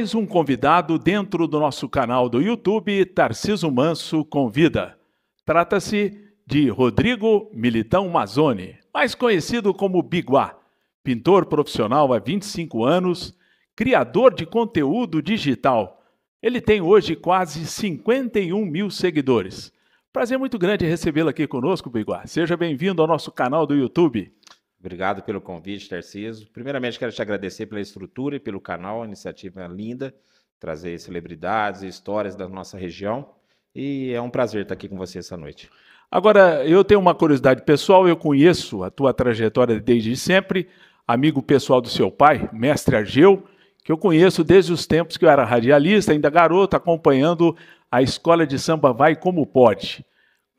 mais um convidado dentro do nosso canal do YouTube Tarciso Manso Convida. Trata-se de Rodrigo Militão Mazzoni, mais conhecido como Biguá, pintor profissional há 25 anos, criador de conteúdo digital. Ele tem hoje quase 51 mil seguidores. Prazer muito grande recebê-lo aqui conosco, Biguá. Seja bem-vindo ao nosso canal do YouTube. Obrigado pelo convite, Tarciso. Primeiramente, quero te agradecer pela estrutura e pelo canal, iniciativa linda, trazer celebridades e histórias da nossa região. E é um prazer estar aqui com você essa noite. Agora, eu tenho uma curiosidade pessoal, eu conheço a tua trajetória desde sempre, amigo pessoal do seu pai, mestre Argeu, que eu conheço desde os tempos que eu era radialista, ainda garoto, acompanhando a escola de samba Vai Como Pode.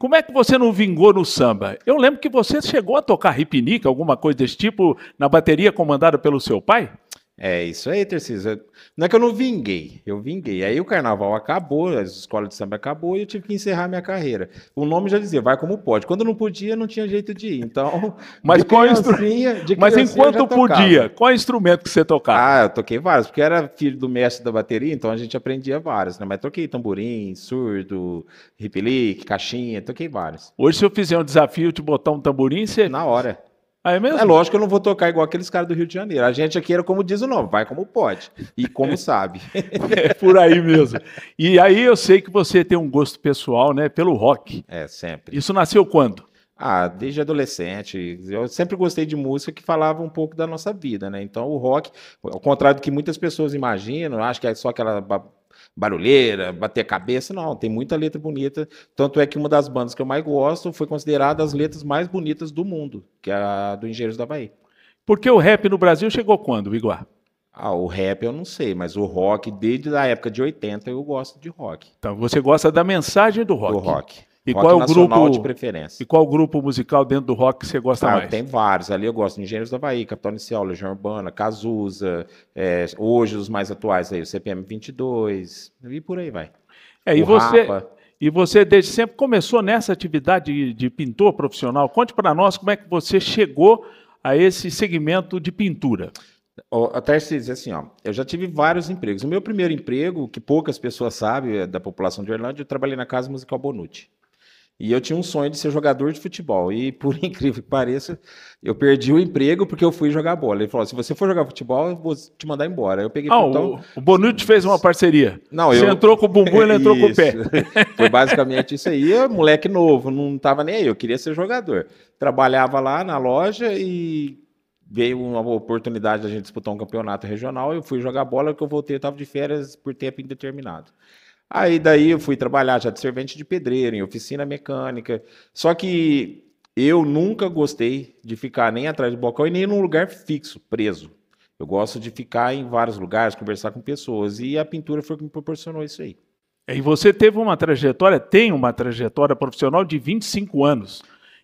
Como é que você não vingou no samba? Eu lembro que você chegou a tocar ripnik, alguma coisa desse tipo, na bateria comandada pelo seu pai? É isso aí, Tercisa. Não é que eu não vinguei, eu vinguei. Aí o carnaval acabou, a escola de samba acabou e eu tive que encerrar minha carreira. O nome já dizia, vai como pode. Quando não podia, não tinha jeito de ir. Então, mas, qual instrumento. mas enquanto podia, qual instrumento que você tocava? Ah, eu toquei vários, porque era filho do mestre da bateria, então a gente aprendia vários, né? Mas toquei tamborim, surdo, ripelique, caixinha, toquei vários. Hoje, se eu fizer um desafio de botar um tamborim, você. Na hora. Ah, é, é lógico que eu não vou tocar igual aqueles caras do Rio de Janeiro. A gente aqui era como diz o nome, vai como pode e como sabe. é por aí mesmo. E aí eu sei que você tem um gosto pessoal, né, pelo rock. É, sempre. Isso nasceu quando? Ah, desde adolescente. Eu sempre gostei de música que falava um pouco da nossa vida, né? Então o rock, ao contrário do que muitas pessoas imaginam, acho que é só aquela barulheira, bater a cabeça, não, tem muita letra bonita. Tanto é que uma das bandas que eu mais gosto foi considerada as letras mais bonitas do mundo, que é a do Engenheiros da Bahia. Porque o rap no Brasil chegou quando, Iguar? Ah, o rap eu não sei, mas o rock, desde a época de 80, eu gosto de rock. Então, você gosta da mensagem do rock? Do rock. E rock qual é o grupo de preferência? E qual grupo musical dentro do rock que você gosta ah, mais? Tem vários. Ali eu gosto de Engenheiros da Bahia, Capitão Inicial, Legião Urbana, Cazuza, é, hoje os mais atuais aí, o CPM 22 e por aí vai. É, o e você Rapa. E você desde sempre começou nessa atividade de, de pintor profissional. Conte para nós como é que você chegou a esse segmento de pintura. Até se dizer assim, ó, eu já tive vários empregos. O meu primeiro emprego, que poucas pessoas sabem, é da população de Irlanda, eu trabalhei na Casa Musical Bonucci. E eu tinha um sonho de ser jogador de futebol. E, por incrível que pareça, eu perdi o emprego porque eu fui jogar bola. Ele falou: assim, se você for jogar futebol, eu vou te mandar embora. Eu peguei ah, então... o Bonucci fez uma parceria. Não, você eu... entrou com o bumbum, ele entrou com o pé. Foi basicamente isso aí. Eu, moleque novo, não estava nem aí. Eu queria ser jogador. Trabalhava lá na loja e veio uma oportunidade da gente disputar um campeonato regional. Eu fui jogar bola, que eu voltei, eu estava de férias por tempo indeterminado. Aí daí eu fui trabalhar já de servente de pedreiro, em oficina mecânica. Só que eu nunca gostei de ficar nem atrás de balcão e nem num lugar fixo, preso. Eu gosto de ficar em vários lugares, conversar com pessoas. E a pintura foi que me proporcionou isso aí. E você teve uma trajetória, tem uma trajetória profissional de 25 anos.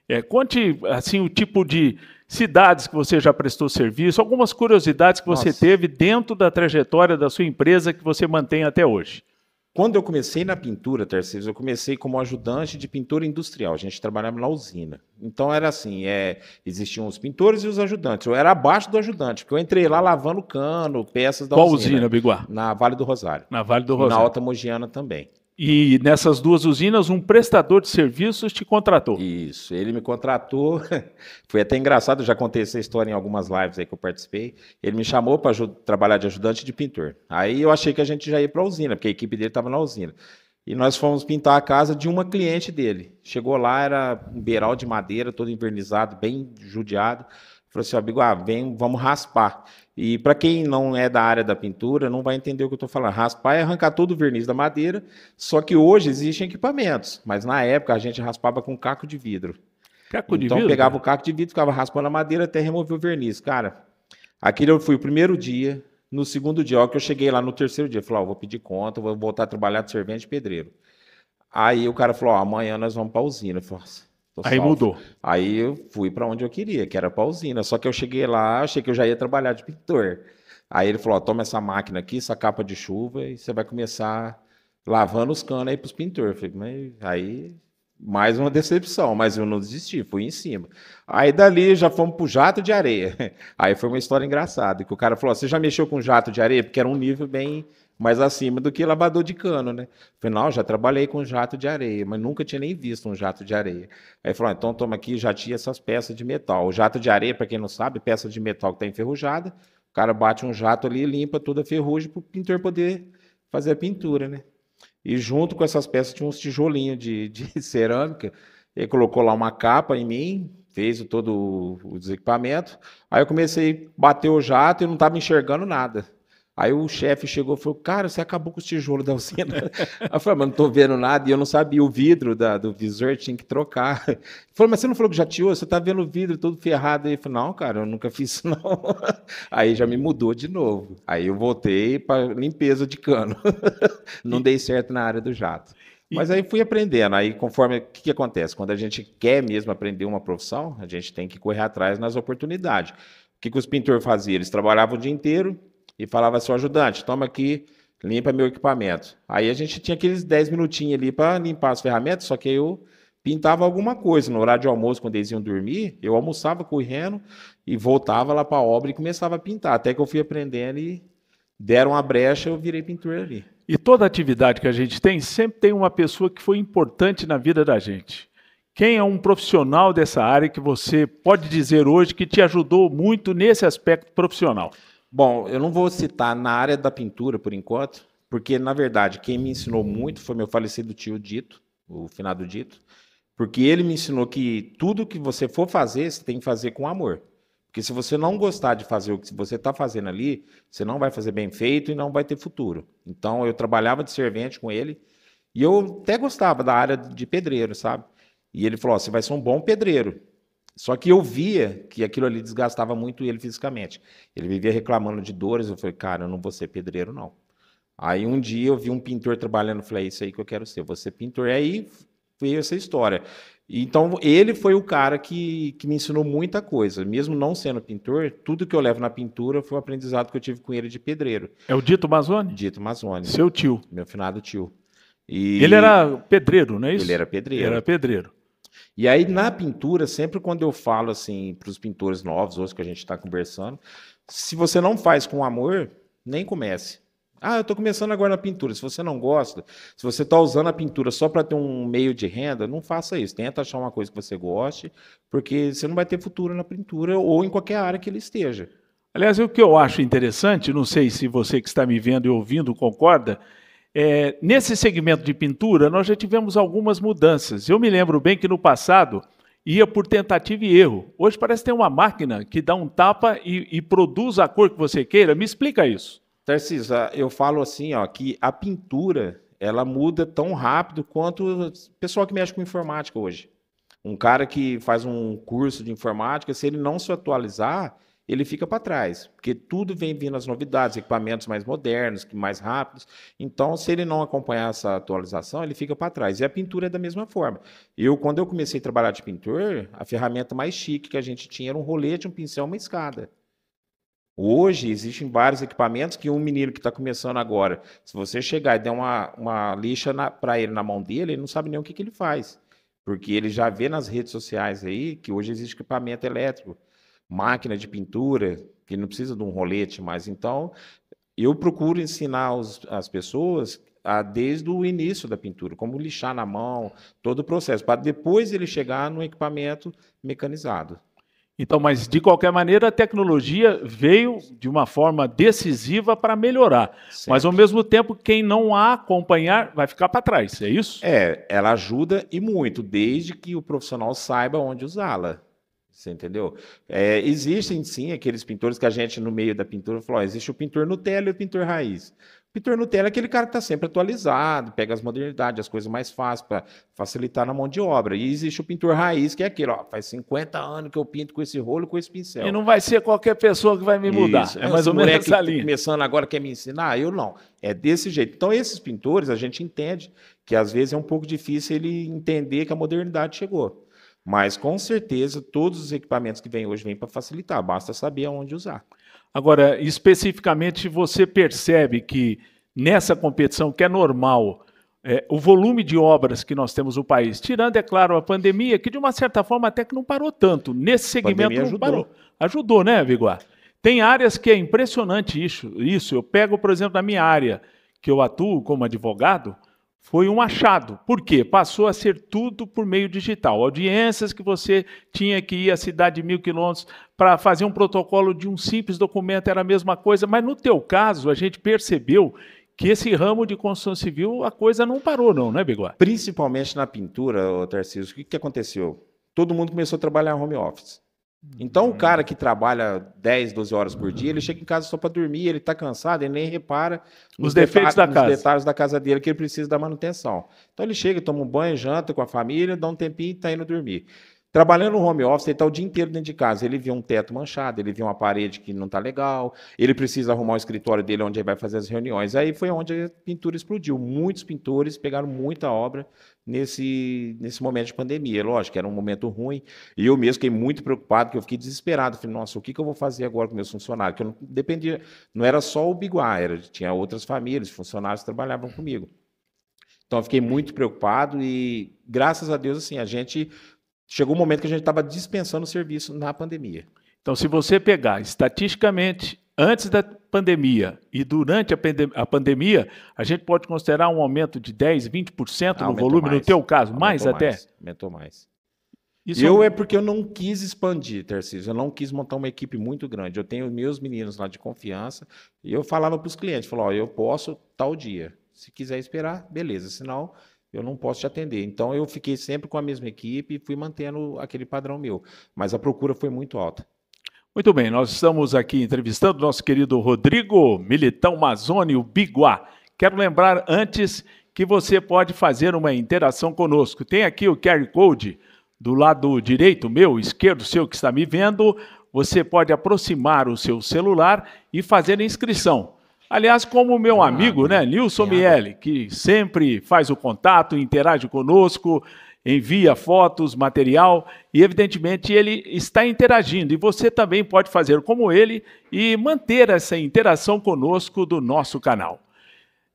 É, conte assim o tipo de cidades que você já prestou serviço, algumas curiosidades que Nossa. você teve dentro da trajetória da sua empresa que você mantém até hoje. Quando eu comecei na pintura, Terceiros, eu comecei como ajudante de pintura industrial. A gente trabalhava na usina. Então era assim: é, existiam os pintores e os ajudantes. Eu era abaixo do ajudante, porque eu entrei lá lavando cano, peças da Qual usina. Qual usina, Biguá? Na Vale do Rosário. Na Vale do Rosário. E na Alta Mogiana também. E nessas duas usinas, um prestador de serviços te contratou. Isso, ele me contratou. Foi até engraçado, já contei essa história em algumas lives aí que eu participei. Ele me chamou para trabalhar de ajudante de pintor. Aí eu achei que a gente já ia para a usina, porque a equipe dele estava na usina. E nós fomos pintar a casa de uma cliente dele. Chegou lá, era um beiral de madeira, todo invernizado, bem judiado. Falou assim, ó, Biguá, ah, vem, vamos raspar. E para quem não é da área da pintura, não vai entender o que eu estou falando. Raspar é arrancar todo o verniz da madeira, só que hoje existem equipamentos, mas na época a gente raspava com caco de vidro. Caco então, de vidro? Então pegava o caco de vidro, ficava raspando a madeira até remover o verniz. Cara, aquele eu fui o primeiro dia, no segundo dia, ó, que eu cheguei lá no terceiro dia, falei, ó, vou pedir conta, vou voltar a trabalhar de servente pedreiro. Aí o cara falou, ó, amanhã nós vamos pra usina. Eu falei, nossa, Tô aí salvo. mudou. Aí eu fui para onde eu queria, que era pra usina. Só que eu cheguei lá, achei que eu já ia trabalhar de pintor. Aí ele falou: toma essa máquina aqui, essa capa de chuva, e você vai começar lavando os canos aí para os pintores. Falei, aí mais uma decepção, mas eu não desisti, fui em cima. Aí dali já fomos o jato de areia. Aí foi uma história engraçada, que o cara falou: você já mexeu com jato de areia? Porque era um nível bem mas acima do que lavador de cano, né? Falei, já trabalhei com jato de areia, mas nunca tinha nem visto um jato de areia. Aí falou, ah, então toma aqui, já tinha essas peças de metal. O jato de areia, para quem não sabe, peça de metal que está enferrujada, o cara bate um jato ali e limpa toda a ferrugem para o pintor poder fazer a pintura, né? E junto com essas peças tinha uns tijolinhos de, de cerâmica, ele colocou lá uma capa em mim, fez todo o desequipamento. Aí eu comecei a bater o jato e não estava enxergando nada. Aí o chefe chegou e falou: Cara, você acabou com os tijolos da usina. Aí eu falei: Mas não estou vendo nada. E eu não sabia. O vidro da, do visor tinha que trocar. Ele falou: Mas você não falou que já tirou? Você está vendo o vidro todo ferrado. Aí eu falei: Não, cara, eu nunca fiz isso não. Aí já me mudou de novo. Aí eu voltei para limpeza de cano. Não dei certo na área do jato. Mas aí fui aprendendo. Aí, conforme. O que, que, acontece? Quando a gente quer mesmo aprender uma profissão, a gente tem que correr atrás nas oportunidades. O que, que os pintores faziam? Eles trabalhavam o dia inteiro, e falava assim, ajudante, toma aqui, limpa meu equipamento. Aí a gente tinha aqueles 10 minutinhos ali para limpar as ferramentas, só que eu pintava alguma coisa. No horário de almoço, quando eles iam dormir, eu almoçava correndo e voltava lá para a obra e começava a pintar. Até que eu fui aprendendo e deram a brecha, eu virei pintor ali. E toda atividade que a gente tem, sempre tem uma pessoa que foi importante na vida da gente. Quem é um profissional dessa área que você pode dizer hoje que te ajudou muito nesse aspecto profissional? Bom, eu não vou citar na área da pintura por enquanto, porque na verdade quem me ensinou muito foi meu falecido tio Dito, o finado Dito, porque ele me ensinou que tudo que você for fazer, você tem que fazer com amor. Porque se você não gostar de fazer o que você está fazendo ali, você não vai fazer bem feito e não vai ter futuro. Então eu trabalhava de servente com ele e eu até gostava da área de pedreiro, sabe? E ele falou: oh, você vai ser um bom pedreiro. Só que eu via que aquilo ali desgastava muito ele fisicamente. Ele vivia reclamando de dores. Eu falei, cara, eu não vou ser pedreiro, não. Aí um dia eu vi um pintor trabalhando. Falei, é isso aí que eu quero ser. Você pintor. E aí veio essa história. Então, ele foi o cara que, que me ensinou muita coisa. Mesmo não sendo pintor, tudo que eu levo na pintura foi um aprendizado que eu tive com ele de pedreiro. É o Dito Mazone? Dito Mazone. Seu tio. Meu finado tio. E... Ele era pedreiro, não é isso? Ele era pedreiro. Ele era pedreiro. E aí, na pintura, sempre quando eu falo assim para os pintores novos, hoje que a gente está conversando, se você não faz com amor, nem comece. Ah, eu estou começando agora na pintura. Se você não gosta, se você está usando a pintura só para ter um meio de renda, não faça isso. Tenta achar uma coisa que você goste, porque você não vai ter futuro na pintura ou em qualquer área que ele esteja. Aliás, o que eu acho interessante, não sei se você que está me vendo e ouvindo concorda, é, nesse segmento de pintura, nós já tivemos algumas mudanças. Eu me lembro bem que no passado ia por tentativa e erro. Hoje parece que tem uma máquina que dá um tapa e, e produz a cor que você queira. Me explica isso. Tercisa, eu falo assim, ó, que a pintura ela muda tão rápido quanto o pessoal que mexe com informática hoje. Um cara que faz um curso de informática, se ele não se atualizar, ele fica para trás, porque tudo vem vindo as novidades, equipamentos mais modernos, mais rápidos. Então, se ele não acompanhar essa atualização, ele fica para trás. E a pintura é da mesma forma. Eu, quando eu comecei a trabalhar de pintor, a ferramenta mais chique que a gente tinha era um rolete, um pincel, uma escada. Hoje existem vários equipamentos que um menino que está começando agora, se você chegar e der uma, uma lixa para ele na mão dele, ele não sabe nem o que, que ele faz. Porque ele já vê nas redes sociais aí que hoje existe equipamento elétrico máquina de pintura, que não precisa de um rolete mais. Então, eu procuro ensinar os, as pessoas a, desde o início da pintura, como lixar na mão, todo o processo, para depois ele chegar no equipamento mecanizado. Então, mas de qualquer maneira, a tecnologia veio de uma forma decisiva para melhorar. Mas ao mesmo tempo, quem não a acompanhar vai ficar para trás, é isso? É, ela ajuda e muito, desde que o profissional saiba onde usá-la. Você entendeu? É, existem sim aqueles pintores que a gente, no meio da pintura, falou: existe o pintor Nutella e o pintor raiz. O pintor Nutella é aquele cara que está sempre atualizado, pega as modernidades, as coisas mais fáceis para facilitar na mão de obra. E existe o pintor raiz, que é aquele, ó, faz 50 anos que eu pinto com esse rolo, com esse pincel. E não vai ser qualquer pessoa que vai me mudar. Isso. É mais esse ou menos essa linha. Começando agora quer me ensinar, eu não. É desse jeito. Então esses pintores a gente entende que às vezes é um pouco difícil ele entender que a modernidade chegou. Mas com certeza todos os equipamentos que vêm hoje vêm para facilitar, basta saber onde usar. Agora, especificamente, você percebe que nessa competição que é normal, é, o volume de obras que nós temos no país, tirando, é claro, a pandemia, que de uma certa forma até que não parou tanto. Nesse segmento não ajudou. parou. Ajudou, né, Viguar? Tem áreas que é impressionante isso. isso. Eu pego, por exemplo, na minha área, que eu atuo como advogado, foi um achado. Por quê? Passou a ser tudo por meio digital. Audiências que você tinha que ir à cidade de mil quilômetros para fazer um protocolo de um simples documento era a mesma coisa, mas no teu caso a gente percebeu que esse ramo de construção civil a coisa não parou não, né, Bigode? Principalmente na pintura, Tarcísio, o que aconteceu? Todo mundo começou a trabalhar home office. Então, o cara uhum. que trabalha 10, 12 horas por dia, ele chega em casa só para dormir, ele está cansado, ele nem repara nos, defeitos da nos casa. detalhes da casa dele que ele precisa da manutenção. Então, ele chega, toma um banho, janta com a família, dá um tempinho e está indo dormir. Trabalhando no home office, ele está o dia inteiro dentro de casa. Ele vê um teto manchado, ele vê uma parede que não está legal, ele precisa arrumar o escritório dele onde ele vai fazer as reuniões. Aí foi onde a pintura explodiu. Muitos pintores pegaram muita obra nesse, nesse momento de pandemia. Lógico, era um momento ruim. E eu mesmo fiquei muito preocupado, que eu fiquei desesperado. Falei, nossa, o que, que eu vou fazer agora com meus funcionários? eu não dependia, não era só o Biguá, era, tinha outras famílias, funcionários que trabalhavam comigo. Então, eu fiquei muito preocupado e, graças a Deus, assim, a gente chegou um momento que a gente estava dispensando o serviço na pandemia. Então, se você pegar estatisticamente antes da pandemia e durante a, pandem a pandemia, a gente pode considerar um aumento de 10, 20% ah, no volume, mais. no teu caso, aumentou mais até? Mais, aumentou mais. Isso eu é, é porque eu não quis expandir, Tarcísio. Eu não quis montar uma equipe muito grande. Eu tenho meus meninos lá de confiança e eu falava para os clientes, falava, eu posso tal dia. Se quiser esperar, beleza. Senão, eu não posso te atender. Então eu fiquei sempre com a mesma equipe e fui mantendo aquele padrão meu. Mas a procura foi muito alta. Muito bem, nós estamos aqui entrevistando nosso querido Rodrigo Militão Mazônio Biguá. Quero lembrar antes que você pode fazer uma interação conosco. Tem aqui o QR Code do lado direito meu, esquerdo seu que está me vendo. Você pode aproximar o seu celular e fazer a inscrição. Aliás, como o meu ah, amigo, né, Nilson Miele, que sempre faz o contato, interage conosco, envia fotos, material e, evidentemente, ele está interagindo. E você também pode fazer como ele e manter essa interação conosco do nosso canal.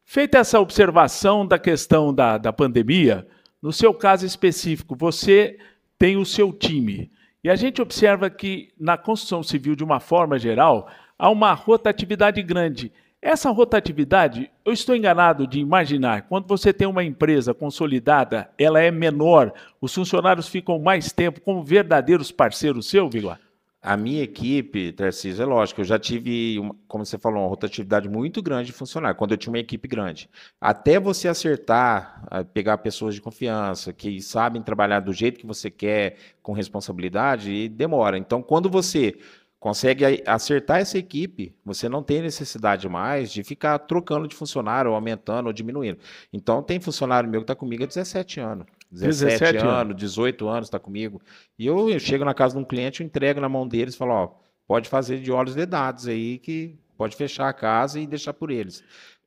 Feita essa observação da questão da, da pandemia, no seu caso específico, você tem o seu time. E a gente observa que na construção civil, de uma forma geral, há uma rotatividade grande. Essa rotatividade, eu estou enganado de imaginar, quando você tem uma empresa consolidada, ela é menor, os funcionários ficam mais tempo como verdadeiros parceiros seu, Vigor? A minha equipe, Tarcísio, é lógico, eu já tive, como você falou, uma rotatividade muito grande de funcionário, quando eu tinha uma equipe grande. Até você acertar, pegar pessoas de confiança, que sabem trabalhar do jeito que você quer, com responsabilidade, demora. Então, quando você consegue acertar essa equipe, você não tem necessidade mais de ficar trocando de funcionário, ou aumentando ou diminuindo. Então, tem funcionário meu que está comigo há 17 anos. 17, 17 anos, 18 anos está comigo. E eu, eu, chego na casa de um cliente, eu entrego na mão deles e falo: ó, pode fazer de olhos dados aí, que pode fechar a casa e deixar por eles.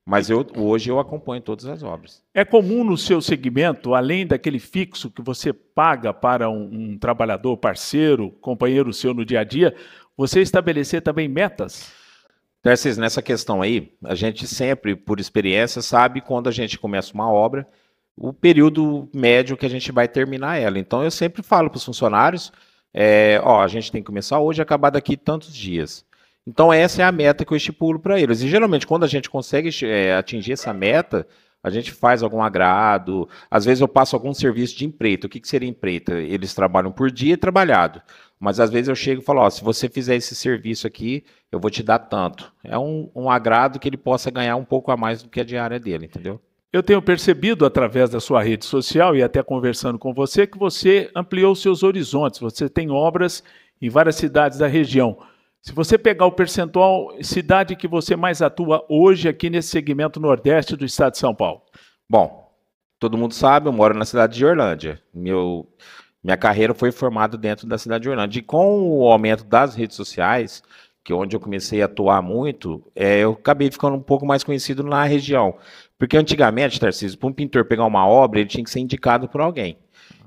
Mas eu, hoje eu acompanho todas as obras. É comum no seu segmento, além daquele fixo que você paga para um, um trabalhador, parceiro, companheiro seu no dia a dia, você estabelecer também metas? Terces, nessa questão aí, a gente sempre, por experiência, sabe quando a gente começa uma obra, o período médio que a gente vai terminar ela. Então, eu sempre falo para os funcionários: é, ó, a gente tem que começar hoje e acabar daqui tantos dias. Então, essa é a meta que eu estipulo para eles. E geralmente, quando a gente consegue é, atingir essa meta, a gente faz algum agrado. Às vezes, eu passo algum serviço de empreita. O que, que seria empreita? Eles trabalham por dia trabalhado. Mas às vezes eu chego e falo: ó, se você fizer esse serviço aqui, eu vou te dar tanto. É um, um agrado que ele possa ganhar um pouco a mais do que a diária dele, entendeu? Eu tenho percebido através da sua rede social e até conversando com você que você ampliou seus horizontes. Você tem obras em várias cidades da região. Se você pegar o percentual, cidade que você mais atua hoje aqui nesse segmento nordeste do estado de São Paulo? Bom, todo mundo sabe, eu moro na cidade de Orlândia. Meu, minha carreira foi formada dentro da cidade de Orlando. E com o aumento das redes sociais, que é onde eu comecei a atuar muito, é, eu acabei ficando um pouco mais conhecido na região. Porque antigamente, Tarcísio, para um pintor pegar uma obra, ele tinha que ser indicado por alguém.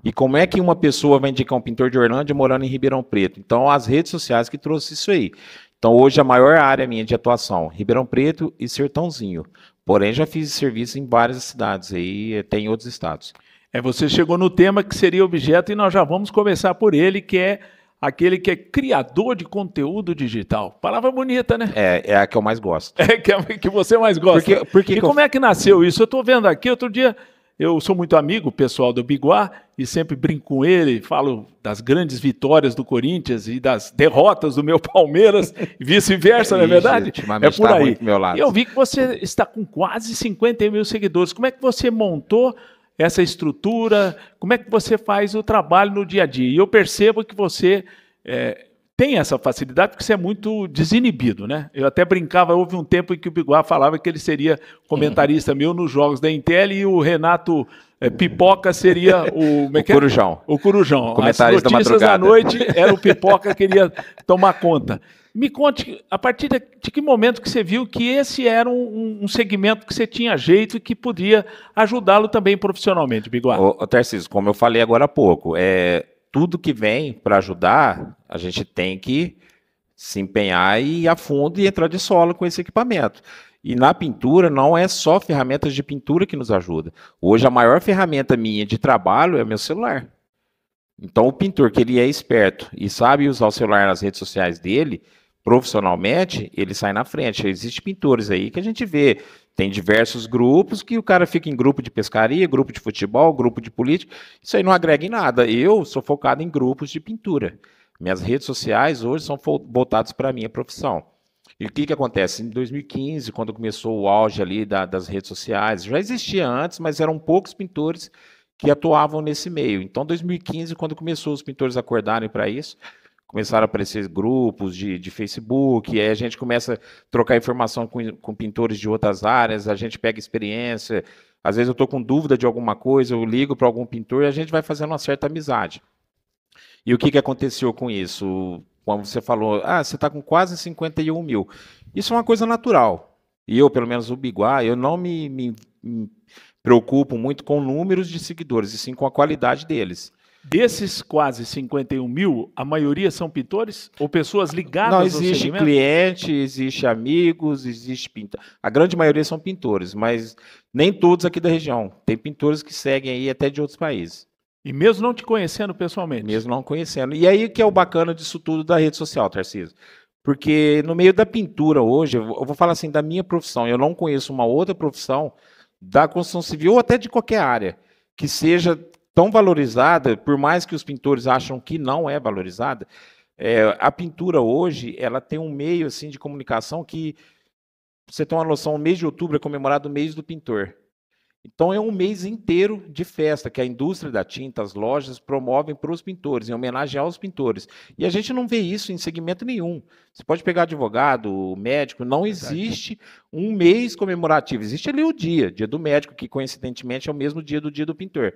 E como é que uma pessoa vai indicar um pintor de Orlando morando em Ribeirão Preto? Então, as redes sociais que trouxe isso aí. Então, hoje a maior área minha de atuação, Ribeirão Preto e Sertãozinho. Porém, já fiz serviço em várias cidades aí, eh, tem outros estados. É, você chegou no tema que seria objeto e nós já vamos começar por ele, que é aquele que é criador de conteúdo digital. Palavra bonita, né? É, é a que eu mais gosto. É que, é, que você mais gosta. Porque, porque e como eu... é que nasceu isso? Eu estou vendo aqui, outro dia, eu sou muito amigo pessoal do Biguá e sempre brinco com ele, falo das grandes vitórias do Corinthians e das derrotas do meu Palmeiras, vice-versa, não é verdade? É por tá aí. Eu vi que você está com quase 50 mil seguidores. Como é que você montou essa estrutura? Como é que você faz o trabalho no dia a dia? E eu percebo que você é, tem essa facilidade porque você é muito desinibido, né? Eu até brincava, houve um tempo em que o Biguá falava que ele seria comentarista meu nos jogos da Intel e o Renato é, pipoca seria o, é o é? Corujão. O Corujão. Comentários As notícias da, noite era o Pipoca queria tomar conta. Me conte, a partir de que momento que você viu que esse era um, um segmento que você tinha jeito e que podia ajudá-lo também profissionalmente, Biguá? Tarcísio, como eu falei agora há pouco, é, tudo que vem para ajudar, a gente tem que se empenhar e ir a fundo e entrar de solo com esse equipamento. E na pintura não é só ferramentas de pintura que nos ajuda. Hoje a maior ferramenta minha de trabalho é o meu celular. Então o pintor que ele é esperto e sabe usar o celular nas redes sociais dele, profissionalmente, ele sai na frente. Existem pintores aí que a gente vê, tem diversos grupos que o cara fica em grupo de pescaria, grupo de futebol, grupo de política. Isso aí não agrega em nada. Eu sou focado em grupos de pintura. Minhas redes sociais hoje são voltadas para a minha profissão. E o que, que acontece? Em 2015, quando começou o auge ali da, das redes sociais, já existia antes, mas eram poucos pintores que atuavam nesse meio. Então, 2015, quando começou os pintores acordarem para isso, começaram a aparecer grupos de, de Facebook, aí a gente começa a trocar informação com, com pintores de outras áreas, a gente pega experiência. Às vezes eu estou com dúvida de alguma coisa, eu ligo para algum pintor e a gente vai fazendo uma certa amizade. E o que, que aconteceu com isso? como você falou, ah, você está com quase 51 mil. Isso é uma coisa natural. E eu, pelo menos o Biguá, eu não me, me, me preocupo muito com números de seguidores, e sim com a qualidade deles. Desses quase 51 mil, a maioria são pintores ou pessoas ligadas Não, existe cliente, existe amigos, existe pintor. A grande maioria são pintores, mas nem todos aqui da região. Tem pintores que seguem aí até de outros países. E mesmo não te conhecendo pessoalmente. Mesmo não conhecendo. E aí que é o bacana disso tudo da rede social, Tarcísio. Porque no meio da pintura hoje, eu vou falar assim da minha profissão, eu não conheço uma outra profissão da construção civil ou até de qualquer área que seja tão valorizada, por mais que os pintores acham que não é valorizada, é, a pintura hoje ela tem um meio assim de comunicação que você tem uma noção, o mês de outubro é comemorado o mês do pintor. Então é um mês inteiro de festa que a indústria da tinta, as lojas promovem para os pintores, em homenagem aos pintores. E a gente não vê isso em segmento nenhum. Você pode pegar advogado, médico, não Verdade. existe um mês comemorativo. Existe ali o dia, dia do médico, que coincidentemente é o mesmo dia do dia do pintor.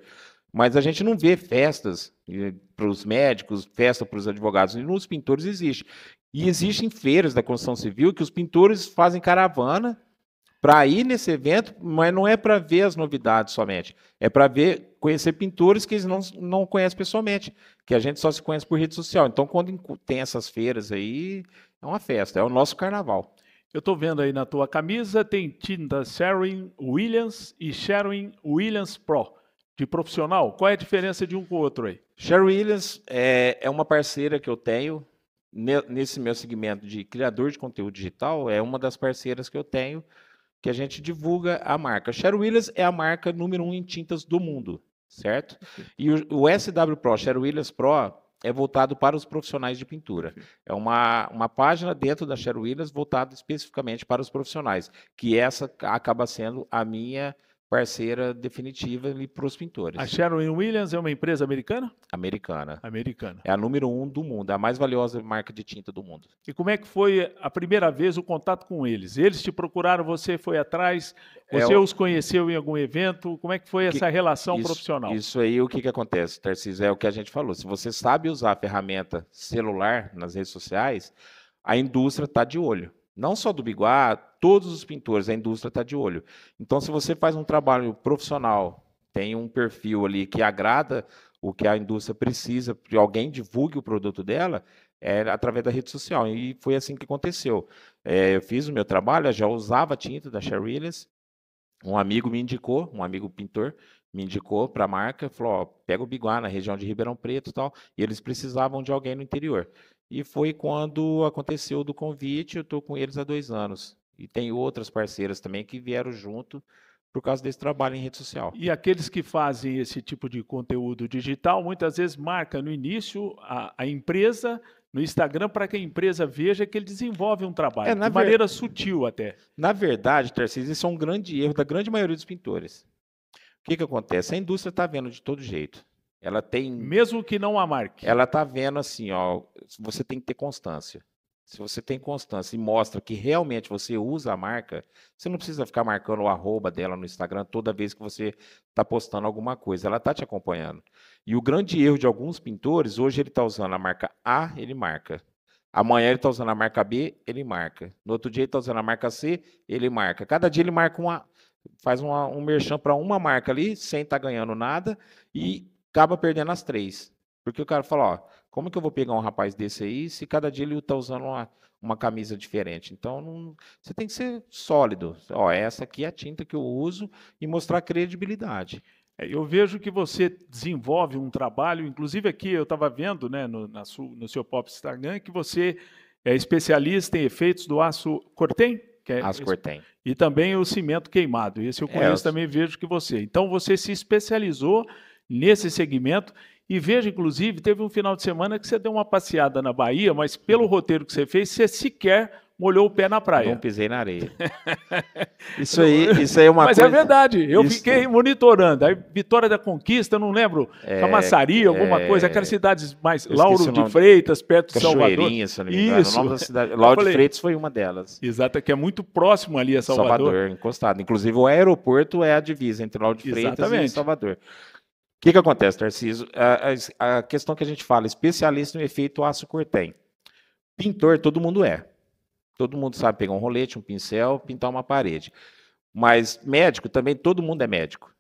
Mas a gente não vê festas eh, para os médicos, festa para os advogados. E nos pintores existe. E existem feiras da construção civil que os pintores fazem caravana para ir nesse evento, mas não é para ver as novidades somente. É para ver, conhecer pintores que eles não, não conhecem pessoalmente, que a gente só se conhece por rede social. Então, quando tem essas feiras aí, é uma festa, é o nosso carnaval. Eu estou vendo aí na tua camisa, tem tinta Sharon Williams e Sharon Williams Pro, de profissional. Qual é a diferença de um com o outro aí? Sharon Williams é, é uma parceira que eu tenho nesse meu segmento de criador de conteúdo digital, é uma das parceiras que eu tenho que a gente divulga a marca. Sherwin Williams é a marca número um em tintas do mundo, certo? E o, o SW Pro, Sherwin Williams Pro, é voltado para os profissionais de pintura. É uma, uma página dentro da Sherwin Williams voltada especificamente para os profissionais, que essa acaba sendo a minha parceira definitiva para os pintores. A Sharon Williams é uma empresa americana? Americana. Americana. É a número um do mundo, a mais valiosa marca de tinta do mundo. E como é que foi a primeira vez o contato com eles? Eles te procuraram, você foi atrás, é você é, os conheceu em algum evento? Como é que foi que, essa relação isso, profissional? Isso aí, o que, que acontece, Tarcísio? É o que a gente falou. Se você sabe usar a ferramenta celular nas redes sociais, a indústria está de olho. Não só do Biguá, todos os pintores, a indústria está de olho. Então, se você faz um trabalho profissional, tem um perfil ali que agrada o que a indústria precisa, que alguém divulgue o produto dela, é através da rede social. E foi assim que aconteceu. É, eu fiz o meu trabalho, já usava tinta da Sherry Williams, um amigo me indicou, um amigo pintor, me indicou para a marca, falou, ó, pega o Biguá, na região de Ribeirão Preto e tal, e eles precisavam de alguém no interior. E foi quando aconteceu do convite, eu estou com eles há dois anos. E tem outras parceiras também que vieram junto por causa desse trabalho em rede social. E aqueles que fazem esse tipo de conteúdo digital, muitas vezes marca no início a, a empresa no Instagram para que a empresa veja que ele desenvolve um trabalho, é, de ver... maneira sutil até. Na verdade, Tarcísio, isso é um grande erro da grande maioria dos pintores. O que, que acontece? A indústria está vendo de todo jeito. Ela tem. Mesmo que não a marque. Ela tá vendo assim, ó. Você tem que ter constância. Se você tem constância e mostra que realmente você usa a marca, você não precisa ficar marcando o arroba dela no Instagram toda vez que você está postando alguma coisa. Ela está te acompanhando. E o grande erro de alguns pintores, hoje ele está usando a marca A, ele marca. Amanhã ele está usando a marca B, ele marca. No outro dia ele está usando a marca C, ele marca. Cada dia ele marca uma. Faz uma, um merchan para uma marca ali, sem estar tá ganhando nada. E acaba perdendo as três. Porque o cara fala, ó, como que eu vou pegar um rapaz desse aí se cada dia ele está usando uma, uma camisa diferente? Então, não, você tem que ser sólido. Ó, essa aqui é a tinta que eu uso e mostrar credibilidade. É, eu vejo que você desenvolve um trabalho, inclusive aqui eu estava vendo né, no, na su, no seu pop Instagram que você é especialista em efeitos do aço Cortem? Que é aço Cortem. E também o cimento queimado. Esse eu é, conheço é, eu... também, vejo que você. Então, você se especializou nesse segmento. E veja, inclusive, teve um final de semana que você deu uma passeada na Bahia, mas pelo roteiro que você fez, você sequer molhou o pé na praia. Não pisei na areia. isso aí, isso aí é uma Mas é coisa... é verdade, eu isso... fiquei monitorando. A Vitória da Conquista, não lembro, é, alguma é... coisa, aquelas cidades mais, Lauro de Freitas, perto de Salvador. Se não me engano, isso. O cidade... Lauro falei... de Freitas foi uma delas. Exato, que é muito próximo ali a Salvador. Salvador, encostado. Inclusive o aeroporto é a divisa entre Lauro de Freitas Exatamente. e Salvador que, que acontece, Tarcísio? A, a, questão que a gente fala, especialista no efeito aço cortem. Pintor, todo mundo é. Todo mundo sabe pegar um rolete, um pincel, pintar uma parede. Mas médico também, todo mundo é médico.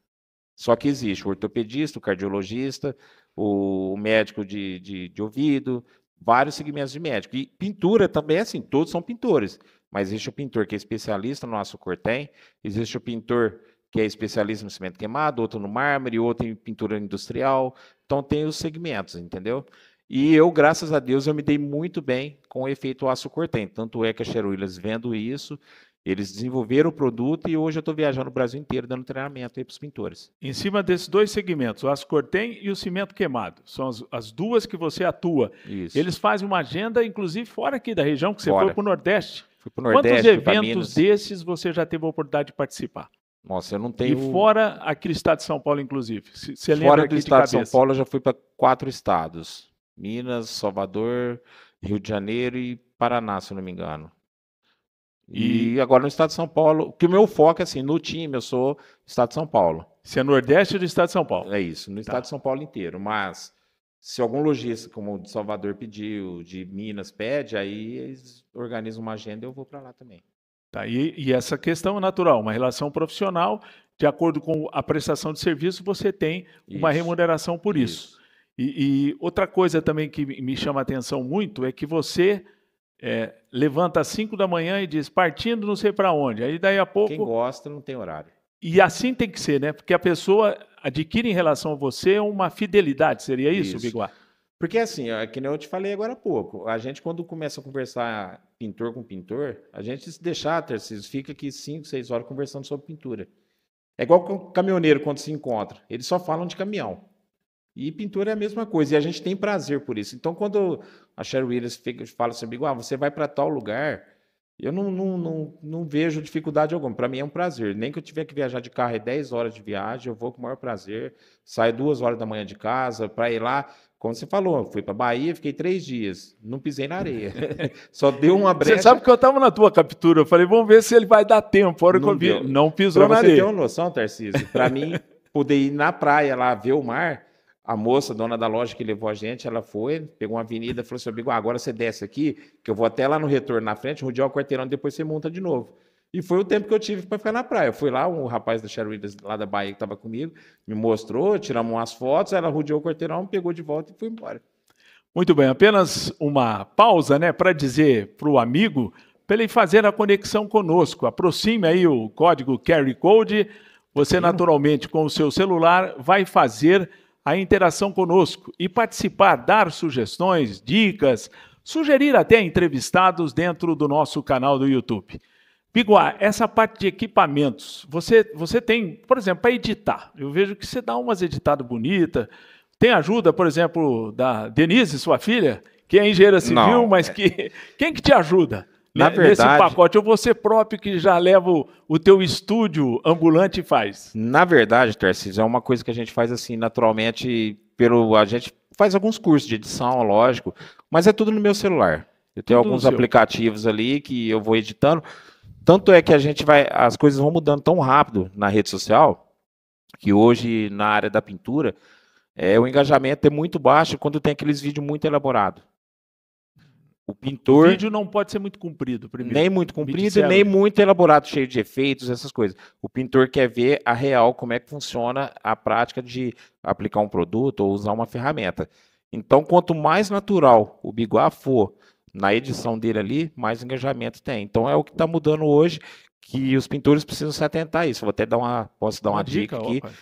Só que existe o ortopedista, o cardiologista, o médico de, de, de ouvido, vários segmentos de médico. E pintura também é assim, todos são pintores. Mas existe o pintor que é especialista no aço cortem, existe o pintor que é especialista no cimento queimado, outro no mármore, outro em pintura industrial. Então tem os segmentos, entendeu? E eu, graças a Deus, eu me dei muito bem com o efeito aço cortém. Tanto é que a Cheruilas vendo isso, eles desenvolveram o produto e hoje eu estou viajando o Brasil inteiro dando treinamento para os pintores. Em cima desses dois segmentos, o aço cortém e o cimento queimado, são as, as duas que você atua. Isso. Eles fazem uma agenda, inclusive fora aqui da região, que você fora. foi para o Nordeste. Fui para o Nordeste. Quantos eventos desses você já teve a oportunidade de participar? Nossa, eu não tenho. E fora aquele estado de São Paulo, inclusive. Se, se fora do estado de, de São Paulo, eu já fui para quatro estados: Minas, Salvador, Rio de Janeiro e Paraná, se não me engano. E, e agora no estado de São Paulo, que o meu foco é assim, no time eu sou estado de São Paulo. Se é Nordeste do estado de São Paulo? É isso, no tá. estado de São Paulo inteiro. Mas se algum lojista, como o de Salvador pediu, de Minas pede, aí eles organizam uma agenda e eu vou para lá também. Tá? E, e essa questão é natural, uma relação profissional, de acordo com a prestação de serviço, você tem uma remuneração por isso. isso. E, e, outra coisa também que me chama a atenção muito é que você é, levanta às 5 da manhã e diz, partindo não sei para onde. Aí daí a pouco. Quem gosta não tem horário. E assim tem que ser, né? Porque a pessoa adquire em relação a você uma fidelidade, seria isso, isso. Biguá? Porque assim, ó, é que nem eu te falei agora há pouco, a gente quando começa a conversar pintor com pintor, a gente se deixa, Tarcísio, fica aqui 5, 6 horas conversando sobre pintura. É igual o caminhoneiro quando se encontra, eles só falam de caminhão. E pintura é a mesma coisa, e a gente tem prazer por isso. Então, quando a Cheryl Williams fica, fala assim, ah, você vai para tal lugar, eu não, não, não, não vejo dificuldade alguma. Para mim é um prazer. Nem que eu tiver que viajar de carro, é 10 horas de viagem, eu vou com o maior prazer. Saio duas horas da manhã de casa para ir lá. Como você falou, fui para Bahia, fiquei três dias, não pisei na areia. Só deu uma brecha. Você sabe que eu estava na tua captura, eu falei, vamos ver se ele vai dar tempo. A hora não, que eu vi, não pisou na areia. Para você ter uma noção, Tarcísio, para mim, poder ir na praia lá ver o mar, a moça, dona da loja que levou a gente, ela foi, pegou uma avenida e falou assim, amigo, agora você desce aqui, que eu vou até lá no retorno na frente, rodear o quarteirão, depois você monta de novo. E foi o tempo que eu tive para ficar na praia. Eu fui lá, um rapaz da Cheruídas, lá da Bahia, que estava comigo, me mostrou, tiramos umas fotos, ela rodeou o quarteirão, pegou de volta e foi embora. Muito bem, apenas uma pausa né, para dizer para o amigo, para ele fazer a conexão conosco. Aproxime aí o código QR Code, você naturalmente com o seu celular vai fazer a interação conosco e participar, dar sugestões, dicas, sugerir até entrevistados dentro do nosso canal do YouTube. Biguá, essa parte de equipamentos, você, você tem, por exemplo, para editar, eu vejo que você dá umas editadas bonitas, tem ajuda, por exemplo, da Denise, sua filha, que é engenheira civil, Não. mas é. que quem que te ajuda? Na né, verdade, nesse pacote, ou você próprio que já leva o, o teu estúdio ambulante e faz? Na verdade, Tarcísio, é uma coisa que a gente faz assim naturalmente pelo a gente faz alguns cursos de edição, lógico, mas é tudo no meu celular. Eu tenho tudo alguns aplicativos ali que eu vou editando. Tanto é que a gente vai, as coisas vão mudando tão rápido na rede social que hoje na área da pintura é, o engajamento é muito baixo quando tem aqueles vídeos muito elaborados. O pintor. O vídeo não pode ser muito comprido, primeiro. Nem muito comprido, nem muito elaborado, cheio de efeitos, essas coisas. O pintor quer ver a real, como é que funciona a prática de aplicar um produto ou usar uma ferramenta. Então, quanto mais natural o biguá for, na edição dele ali, mais engajamento tem. Então é o que está mudando hoje, que os pintores precisam se atentar a isso. Vou até dar uma, posso dar uma, uma dica, dica, aqui. Opa.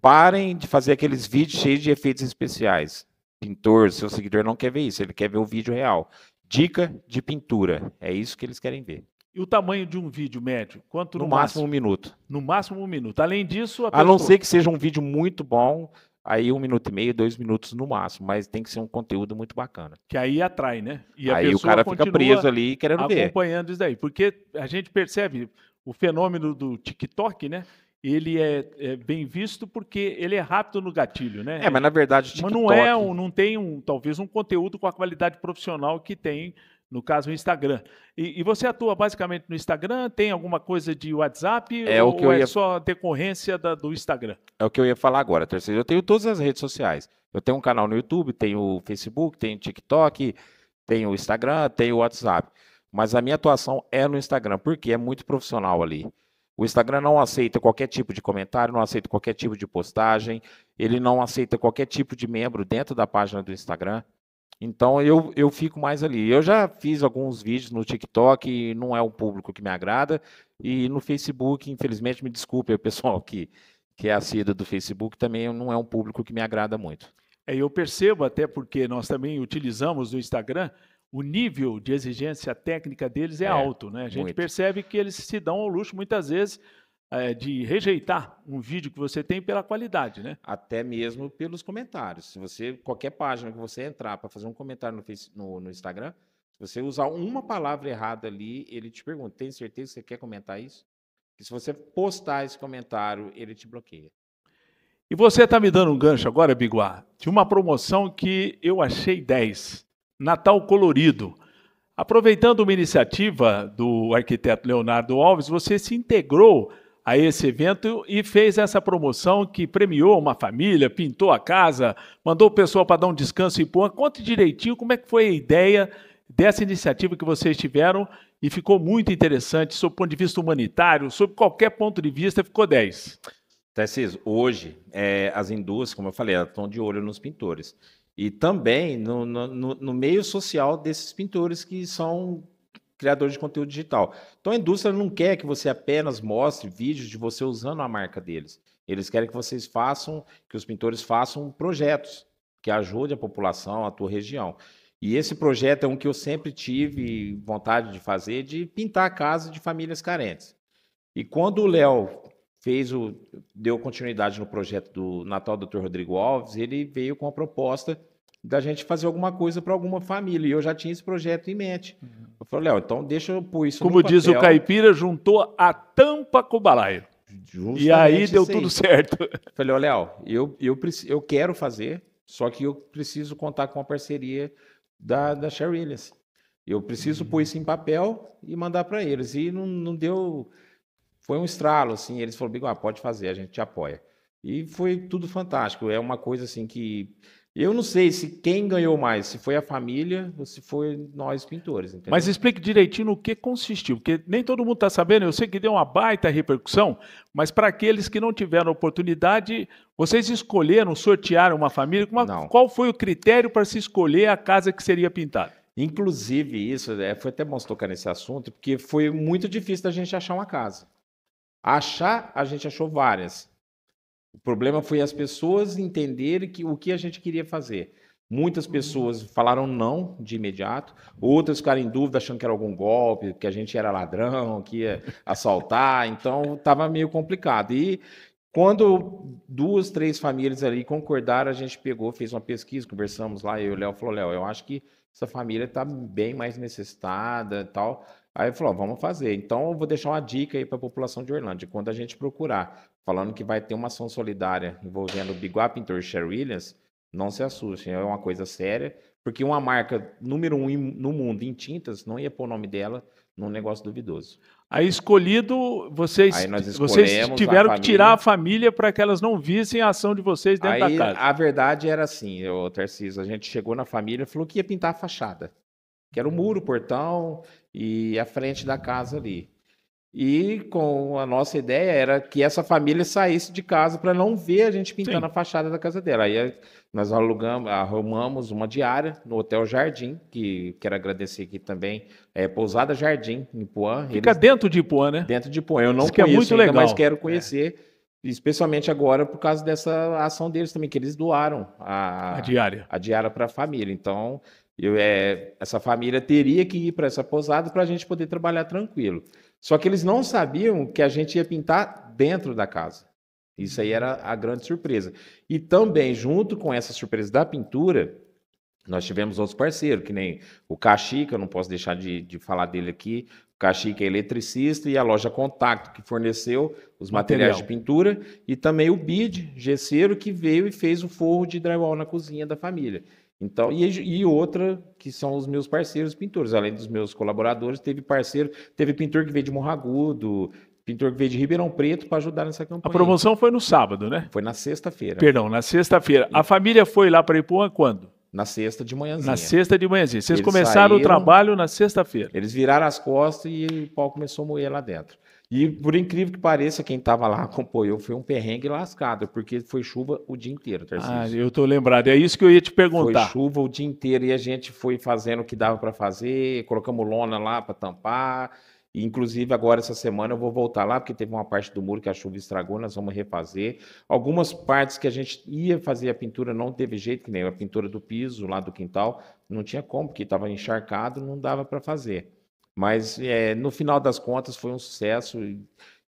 Parem de fazer aqueles vídeos cheios de efeitos especiais. Pintor, seu seguidor não quer ver isso, ele quer ver o vídeo real. Dica de pintura, é isso que eles querem ver. E o tamanho de um vídeo médio? Quanto no, no máximo, máximo, um minuto. No máximo um minuto. Além disso, a, pessoa... a não ser que seja um vídeo muito bom, Aí um minuto e meio, dois minutos no máximo, mas tem que ser um conteúdo muito bacana. Que aí atrai, né? E aí o cara fica preso ali querendo acompanhando ver. Acompanhando isso daí, porque a gente percebe o fenômeno do TikTok, né? Ele é, é, bem visto porque ele é rápido no gatilho, né? É, mas na verdade o TikTok... Mas não é, um, não tem um, talvez um conteúdo com a qualidade profissional que tem no caso, o Instagram. E, e, você atua basicamente no Instagram? Tem alguma coisa de WhatsApp? É ou, o que eu é ia... só decorrência da, do Instagram? É o que eu ia falar agora, terceiro. Eu tenho todas as redes sociais. Eu tenho um canal no YouTube, tenho o Facebook, tenho o TikTok, tenho o Instagram, tenho o WhatsApp. Mas a minha atuação é no Instagram, porque é muito profissional ali. O Instagram não aceita qualquer tipo de comentário, não aceita qualquer tipo de postagem, ele não aceita qualquer tipo de membro dentro da página do Instagram. Então eu, eu fico mais ali. Eu já fiz alguns vídeos no TikTok, não é um público que me agrada. E no Facebook, infelizmente, me desculpe, o pessoal que, que é assíduo do Facebook, também não é um público que me agrada muito. É, eu percebo, até porque nós também utilizamos o Instagram, o nível de exigência técnica deles é, é alto, né? A gente muito. percebe que eles se dão ao luxo muitas vezes é, de rejeitar um vídeo que você tem pela qualidade, né? Até mesmo pelos comentários. Se você qualquer página que você entrar para fazer um comentário no, no, no, Instagram, se você usar uma palavra errada ali, ele te pergunta: tem certeza que você quer comentar isso? Porque se você postar esse comentário, ele te bloqueia. E você está me dando um gancho agora, Biguá, de uma promoção que eu achei 10, Natal Colorido. Aproveitando uma iniciativa do arquiteto Leonardo Alves, você se integrou a esse evento e fez essa promoção que premiou uma família, pintou a casa, mandou o pessoal para dar um descanso em Ipuã. Conte direitinho como é que foi a ideia dessa iniciativa que vocês tiveram e ficou muito interessante sob o ponto de vista humanitário, sob qualquer ponto de vista, ficou 10. Tarcísio, hoje é, as indústrias, como eu falei, estão de olho nos pintores. E também no, no, no meio social desses pintores que são criador de conteúdo digital. Então a indústria não quer que você apenas mostre vídeos de você usando a marca deles. Eles querem que vocês façam, que os pintores façam projetos que ajudem a população, a tua região. E esse projeto é um que eu sempre tive vontade de fazer, de pintar a casa de famílias carentes. E quando o Léo fez o deu continuidade no projeto do Natal do Dr. Rodrigo Alves, ele veio com a proposta da gente fazer alguma coisa para alguma família. E eu já tinha esse projeto em mente. Uhum. Eu falei, Léo, então deixa eu pôr isso Como diz o Caipira, juntou a tampa com o balaio. Justamente e aí deu tudo certo. Eu falei, olha, Léo, eu, eu, eu quero fazer, só que eu preciso contar com a parceria da, da Share Williams. Eu preciso uhum. pôr isso em papel e mandar para eles. E não, não deu... Foi um estralo, assim. Eles falaram, ah, pode fazer, a gente te apoia. E foi tudo fantástico. É uma coisa, assim, que eu não sei se quem ganhou mais, se foi a família ou se foi nós pintores. Entendeu? Mas explique direitinho o que consistiu, porque nem todo mundo está sabendo. Eu sei que deu uma baita repercussão, mas para aqueles que não tiveram oportunidade, vocês escolheram, sortearam uma família. Uma, qual foi o critério para se escolher a casa que seria pintada? Inclusive, isso é, foi até bom tocar nesse assunto, porque foi muito difícil da gente achar uma casa. Achar, a gente achou várias. O problema foi as pessoas entenderem que, o que a gente queria fazer. Muitas uhum. pessoas falaram não de imediato, outras ficaram em dúvida achando que era algum golpe, que a gente era ladrão, que ia assaltar, então estava meio complicado. E quando duas, três famílias ali concordaram, a gente pegou, fez uma pesquisa, conversamos lá, e o Léo falou, Léo, eu acho que essa família está bem mais necessitada e tal. Aí ele falou, vamos fazer. Então, eu vou deixar uma dica aí para a população de Orlândia. Quando a gente procurar falando que vai ter uma ação solidária envolvendo o Biguá Pintor Sher Williams, não se assustem, é uma coisa séria, porque uma marca número um no mundo em tintas não ia pôr o nome dela num negócio duvidoso. Aí escolhido, vocês, aí vocês tiveram que tirar a família para que elas não vissem a ação de vocês dentro aí, da casa. A verdade era assim, o Tarcísio, a gente chegou na família e falou que ia pintar a fachada, que era o hum. muro, o portão e a frente da casa ali. E com a nossa ideia era que essa família saísse de casa para não ver a gente pintando Sim. a fachada da casa dela. Aí eh, nós alugamos, arrumamos uma diária no Hotel Jardim, que quero agradecer aqui também, é, Pousada Jardim, em Ipuã. Fica Eles... dentro de Ipuã, né? Dentro de Ipuã. Eu não Isso conheço é muito ainda, legal. mas quero é. conhecer. É especialmente agora por causa dessa ação deles também, que eles doaram a, a diária a diária para a família. Então, eu, é, essa família teria que ir para essa pousada para a gente poder trabalhar tranquilo. Só que eles não sabiam que a gente ia pintar dentro da casa. Isso aí era a grande surpresa. E também, junto com essa surpresa da pintura, nós tivemos outros parceiros, que nem o Caxi, que eu não posso deixar de, de falar dele aqui. O Caxi, que é eletricista, e a loja Contacto, que forneceu os Material. materiais de pintura. E também o Bid, gesseiro, que veio e fez o forro de drywall na cozinha da família. Então, e, e, outra, que são os meus parceiros pintores, além dos meus colaboradores, teve parceiro, teve pintor que veio de Morragudo, pintor que veio de Ribeirão Preto para ajudar nessa campanha. A promoção foi no sábado, né? Foi na sexta-feira. Perdão, na sexta-feira. A família foi lá para Ipuã quando? Na sexta de manhãzinha. Na sexta de manhãzinha. Vocês eles começaram saíram, o trabalho na sexta-feira. Eles viraram as costas e o pau começou a moer lá dentro. E por incrível que pareça, quem estava lá acompanhou foi um perrengue lascado, porque foi chuva o dia inteiro, Tarcísio. Ah, eu estou lembrado, é isso que eu ia te perguntar. Foi chuva o dia inteiro e a gente foi fazendo o que dava para fazer, colocamos lona lá para tampar. E, inclusive, agora essa semana eu vou voltar lá, porque teve uma parte do muro que a chuva estragou, nós vamos refazer. Algumas partes que a gente ia fazer a pintura não teve jeito, que nem a pintura do piso lá do quintal, não tinha como, porque estava encharcado, não dava para fazer. Mas é, no final das contas foi um sucesso e,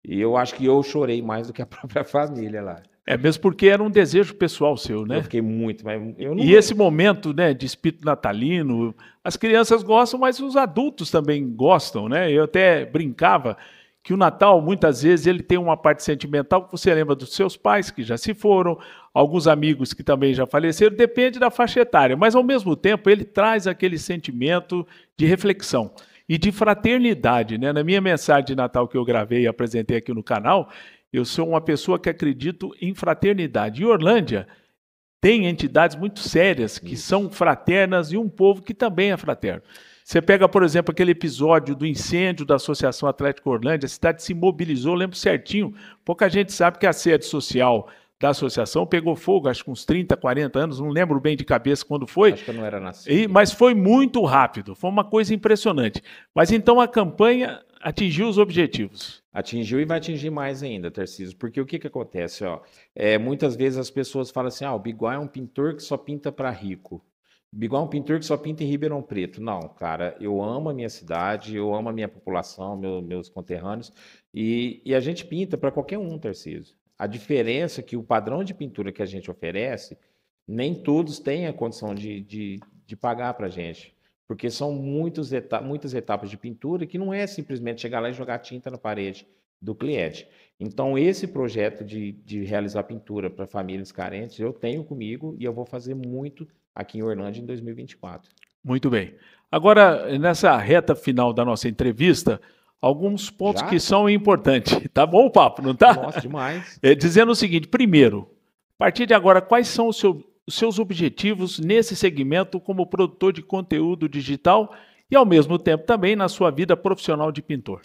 e eu acho que eu chorei mais do que a própria família lá. É mesmo porque era um desejo pessoal seu, né? Eu fiquei muito, mas eu não. E esse momento, né, de espírito natalino, as crianças gostam, mas os adultos também gostam, né? Eu até brincava que o Natal muitas vezes ele tem uma parte sentimental. que Você lembra dos seus pais que já se foram, alguns amigos que também já faleceram. Depende da faixa etária, mas ao mesmo tempo ele traz aquele sentimento de reflexão e de fraternidade. Né? Na minha mensagem de Natal que eu gravei e apresentei aqui no canal, eu sou uma pessoa que acredito em fraternidade. E Orlândia tem entidades muito sérias que são fraternas e um povo que também é fraterno. Você pega, por exemplo, aquele episódio do incêndio da Associação Atlética Orlândia, a cidade se mobilizou, lembro certinho. Pouca gente sabe que é a sede social da associação, pegou fogo, acho que uns 30, 40 anos, não lembro bem de cabeça quando foi. Acho que eu não era nascido. E, mas foi muito rápido, foi uma coisa impressionante. Mas então a campanha atingiu os objetivos. Atingiu e vai atingir mais ainda, Tarcísio, porque o que, que acontece? Ó, é, muitas vezes as pessoas falam assim: ah, o Biguá é um pintor que só pinta para rico. Bigual é um pintor que só pinta em Ribeirão Preto. Não, cara, eu amo a minha cidade, eu amo a minha população, meu, meus conterrâneos, e, e, a gente pinta para qualquer um, Tarcísio. A diferença é que o padrão de pintura que a gente oferece, nem todos têm a condição de, de, de pagar para a gente. Porque são muitos eta muitas etapas de pintura que não é simplesmente chegar lá e jogar tinta na parede do cliente. Então, esse projeto de, de realizar pintura para famílias carentes, eu tenho comigo e eu vou fazer muito aqui em Orlândia em 2024. Muito bem. Agora, nessa reta final da nossa entrevista, alguns pontos Já? que são importantes. Tá bom o papo, não tá? Nossa, demais. É, dizendo o seguinte: primeiro, a partir de agora, quais são os, seu, os seus objetivos nesse segmento como produtor de conteúdo digital e, ao mesmo tempo, também na sua vida profissional de pintor?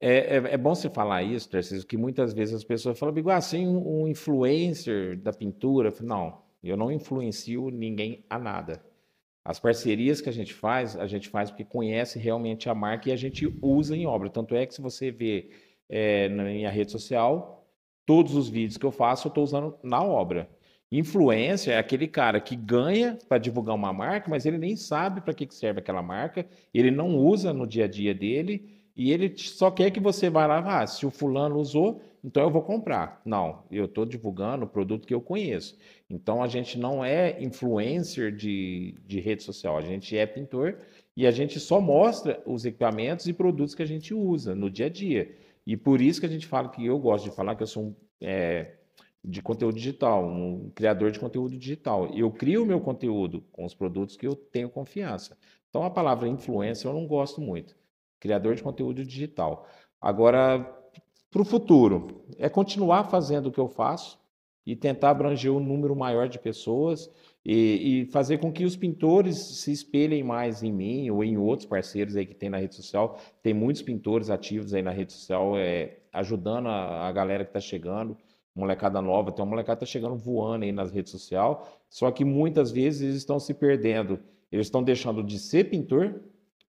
É, é, é bom você falar isso, Tarcísio, que muitas vezes as pessoas falam, Biguá, assim, ah, um, um influencer da pintura. Não, eu não influencio ninguém a nada. As parcerias que a gente faz, a gente faz porque conhece realmente a marca e a gente usa em obra. Tanto é que se você vê é, na minha rede social, todos os vídeos que eu faço eu estou usando na obra. Influência é aquele cara que ganha para divulgar uma marca, mas ele nem sabe para que serve aquela marca, ele não usa no dia a dia dele e ele só quer que você vá lá, ah, se o fulano usou, então eu vou comprar. Não, eu estou divulgando o produto que eu conheço. Então a gente não é influencer de, de rede social, a gente é pintor e a gente só mostra os equipamentos e produtos que a gente usa no dia a dia. E por isso que a gente fala que eu gosto de falar que eu sou um, é, de conteúdo digital, um criador de conteúdo digital. Eu crio o meu conteúdo com os produtos que eu tenho confiança. Então a palavra influencer eu não gosto muito. Criador de conteúdo digital. Agora, para o futuro, é continuar fazendo o que eu faço e tentar abranger um número maior de pessoas e, e, fazer com que os pintores se espelhem mais em mim ou em outros parceiros aí que tem na rede social. Tem muitos pintores ativos aí na rede social é, ajudando a, a galera que está chegando molecada nova, tem uma molecada que está chegando voando aí nas redes sociais, só que muitas vezes eles estão se perdendo. Eles estão deixando de ser pintor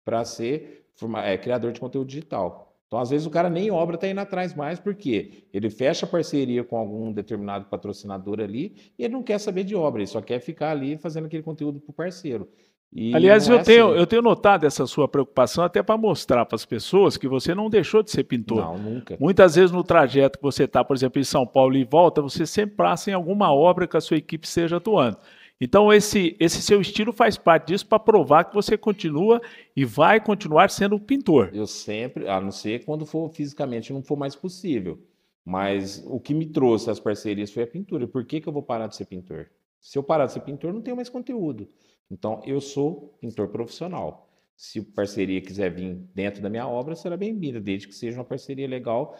para ser é, criador de conteúdo digital. Então, às vezes, o cara nem obra está indo atrás mais, porque ele fecha parceria com algum determinado patrocinador ali e ele não quer saber de obra, ele só quer ficar ali fazendo aquele conteúdo para o parceiro. E Aliás, é eu, é tenho, assim. eu tenho notado essa sua preocupação até para mostrar para as pessoas que você não deixou de ser pintor. Não, nunca. Muitas vezes no trajeto que você está, por exemplo, em São Paulo e volta, você sempre passa em alguma obra que a sua equipe seja atuando. Então, esse, esse seu estilo faz parte disso para provar que você continua e vai continuar sendo um pintor. Eu sempre, a não ser quando for fisicamente não for mais possível. Mas o que me trouxe as parcerias foi a pintura. Por que, que eu vou parar de ser pintor? Se eu parar de ser pintor, não tenho mais conteúdo. Então, eu sou pintor profissional. Se a parceria quiser vir dentro da minha obra, será bem-vinda, desde que seja uma parceria legal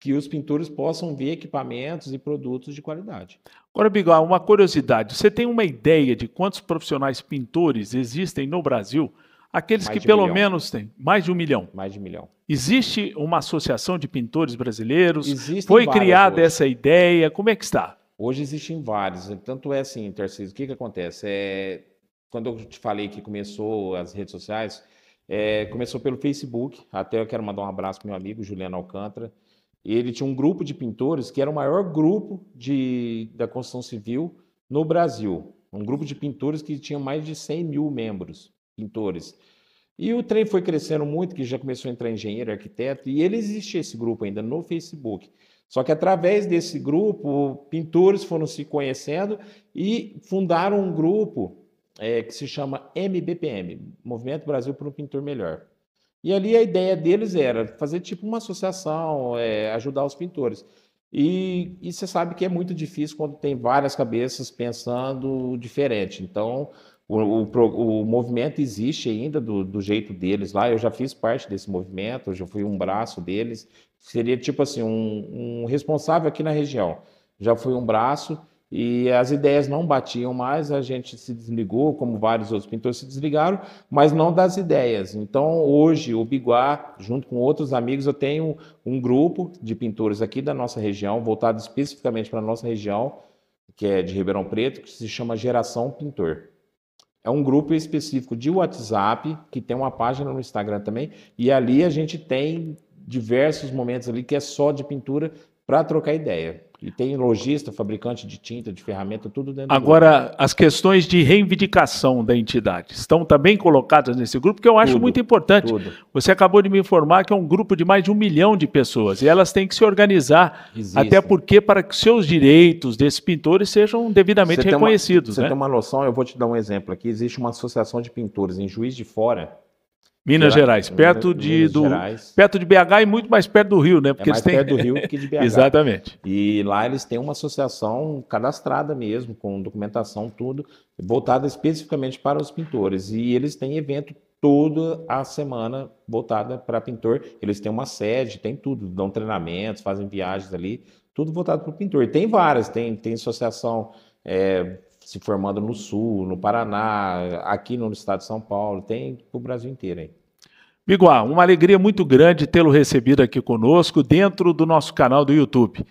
que os pintores possam ver equipamentos e produtos de qualidade. Agora, Bigal, uma curiosidade: você tem uma ideia de quantos profissionais pintores existem no Brasil? Aqueles mais que pelo milhão. menos têm mais de um milhão. Mais de um milhão. Existe uma associação de pintores brasileiros? Existem Foi criada hoje. essa ideia? Como é que está? Hoje existem vários. Tanto é assim, Tarcísio, o que, que acontece? É, quando eu te falei que começou as redes sociais, é, começou pelo Facebook. Até eu quero mandar um abraço para meu amigo Juliano Alcântara e ele tinha um grupo de pintores que era o maior grupo de, da construção civil no Brasil. Um grupo de pintores que tinha mais de 100 mil membros, pintores. E o trem foi crescendo muito, que já começou a entrar engenheiro, arquiteto, e ele existe esse grupo ainda no Facebook. Só que através desse grupo, pintores foram se conhecendo e fundaram um grupo é, que se chama MBPM Movimento Brasil para um Pintor Melhor. E ali a ideia deles era fazer tipo uma associação, é, ajudar os pintores. E, você sabe que é muito difícil quando tem várias cabeças pensando diferente. Então, o, o, o movimento existe ainda do, do, jeito deles lá. Eu já fiz parte desse movimento, eu já fui um braço deles. Seria tipo assim, um, um responsável aqui na região. Já fui um braço e as ideias não batiam mais, a gente se desligou, como vários outros pintores se desligaram, mas não das ideias. Então, hoje, o Biguá, junto com outros amigos, eu tenho um grupo de pintores aqui da nossa região, voltado especificamente para a nossa região, que é de Ribeirão Preto, que se chama Geração Pintor. É um grupo específico de WhatsApp, que tem uma página no Instagram também, e ali a gente tem diversos momentos ali que é só de pintura para trocar ideia. E tem lojista, fabricante de tinta, de ferramenta, tudo dentro Agora, do as questões de reivindicação da entidade estão também colocadas nesse grupo, que eu acho tudo, muito importante. Tudo. Você acabou de me informar que é um grupo de mais de um milhão de pessoas e elas têm que se organizar, Existem. até porque para que seus direitos desses pintores sejam devidamente você reconhecidos. Uma, você né? tem uma noção, eu vou te dar um exemplo aqui. Existe uma associação de pintores em Juiz de Fora, Minas Gerais, perto de Minas do Gerais. perto de BH e muito mais perto do Rio, né? Porque é mais eles têm... perto do Rio que de BH. Exatamente. E lá eles têm uma associação cadastrada mesmo, com documentação tudo voltada especificamente para os pintores. E eles têm evento toda a semana voltada para pintor. Eles têm uma sede, tem tudo, dão treinamentos, fazem viagens ali, tudo voltado para o pintor. E tem várias, tem tem associação é, se formando no Sul, no Paraná, aqui no estado de São Paulo, tem para o Brasil inteiro aí. Biguá, uma alegria muito grande tê-lo recebido aqui conosco dentro do nosso canal do YouTube.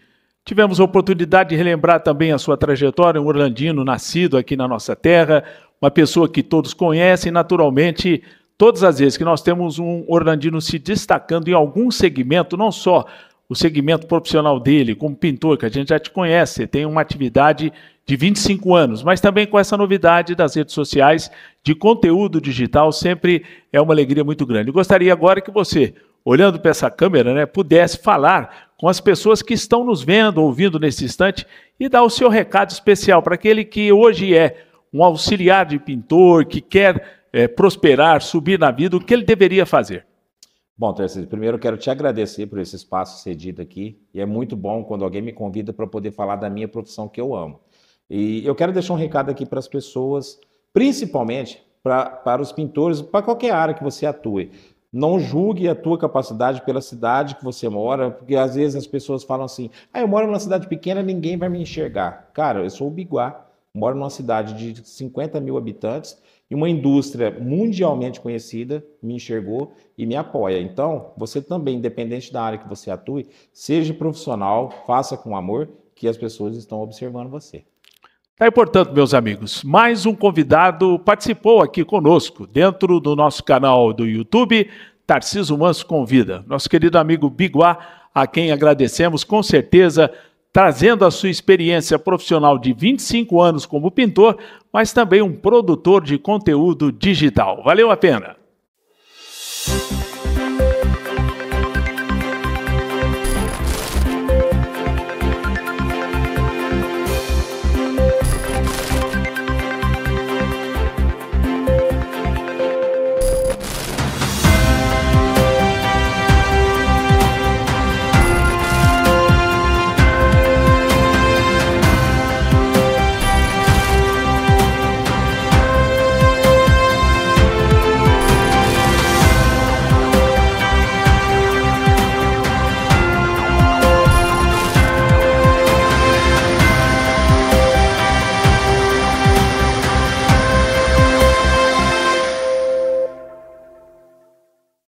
Tivemos a oportunidade de relembrar também a sua trajetória, um orlandino nascido aqui na nossa terra, uma pessoa que todos conhecem, naturalmente, todas as vezes que nós temos um orlandino se destacando em algum segmento, não só o segmento profissional dele como pintor, que a gente já te conhece, tem uma atividade de 25 anos, mas também com essa novidade das redes sociais, de conteúdo digital, sempre é uma alegria muito grande. gostaria agora que você, olhando para essa câmera, né, pudesse falar com as pessoas que estão nos vendo, ouvindo nesse instante e dar o seu recado especial para aquele que hoje é um auxiliar de pintor, que quer é, prosperar, subir na vida, o que ele deveria fazer? Bom, Terceiro, primeiro quero te agradecer por esse espaço cedido aqui. E é muito bom quando alguém me convida para poder falar da minha profissão que eu amo. E eu quero deixar um recado aqui para as pessoas, principalmente pra, para os pintores, para qualquer área que você atue. Não julgue a tua capacidade pela cidade que você mora, porque às vezes as pessoas falam assim: ah, eu moro numa cidade pequena, ninguém vai me enxergar. Cara, eu sou o Biguá moro numa cidade de 50 mil habitantes e uma indústria mundialmente conhecida me enxergou e me apoia. Então, você também, independente da área que você atue, seja profissional, faça com amor, que as pessoas estão observando você. Tá aí, portanto, meus amigos, mais um convidado participou aqui conosco dentro do nosso canal do YouTube, Tarciso Manso Convida. Nosso querido amigo Biguá, a quem agradecemos com certeza trazendo a sua experiência profissional de 25 anos como pintor, mas também um produtor de conteúdo digital. Valeu a pena!